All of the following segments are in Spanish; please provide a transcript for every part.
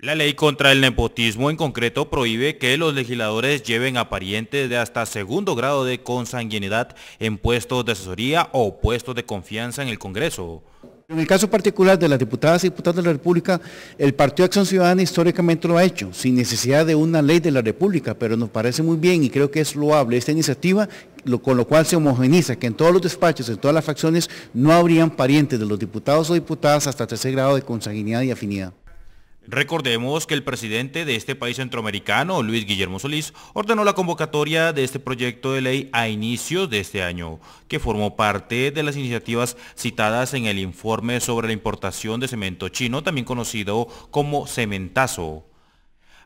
La ley contra el nepotismo en concreto prohíbe que los legisladores lleven a parientes de hasta segundo grado de consanguinidad en puestos de asesoría o puestos de confianza en el Congreso. En el caso particular de las diputadas y diputados de la República, el Partido Acción Ciudadana históricamente lo ha hecho, sin necesidad de una ley de la República, pero nos parece muy bien y creo que es loable esta iniciativa, con lo cual se homogeniza que en todos los despachos, en todas las facciones, no habrían parientes de los diputados o diputadas hasta tercer grado de consanguinidad y afinidad. Recordemos que el presidente de este país centroamericano, Luis Guillermo Solís, ordenó la convocatoria de este proyecto de ley a inicios de este año, que formó parte de las iniciativas citadas en el informe sobre la importación de cemento chino, también conocido como cementazo.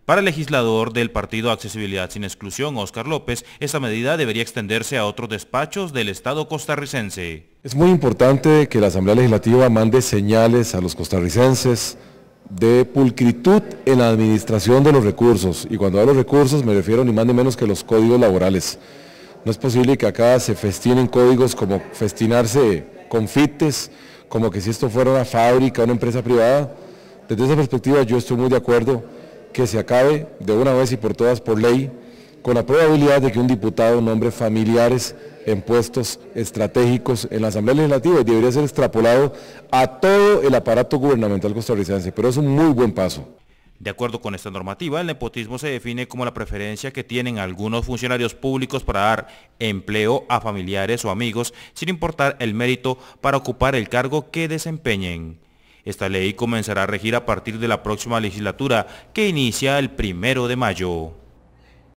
Para el legislador del partido Accesibilidad sin Exclusión, Oscar López, esta medida debería extenderse a otros despachos del Estado costarricense. Es muy importante que la Asamblea Legislativa mande señales a los costarricenses, de pulcritud en la administración de los recursos. Y cuando hablo de recursos me refiero ni más ni menos que los códigos laborales. No es posible que acá se festinen códigos como festinarse confites, como que si esto fuera una fábrica, una empresa privada. Desde esa perspectiva yo estoy muy de acuerdo que se acabe de una vez y por todas por ley con la probabilidad de que un diputado nombre familiares en puestos estratégicos en la Asamblea Legislativa y debería ser extrapolado a todo el aparato gubernamental costarricense, pero es un muy buen paso. De acuerdo con esta normativa, el nepotismo se define como la preferencia que tienen algunos funcionarios públicos para dar empleo a familiares o amigos, sin importar el mérito para ocupar el cargo que desempeñen. Esta ley comenzará a regir a partir de la próxima legislatura que inicia el primero de mayo.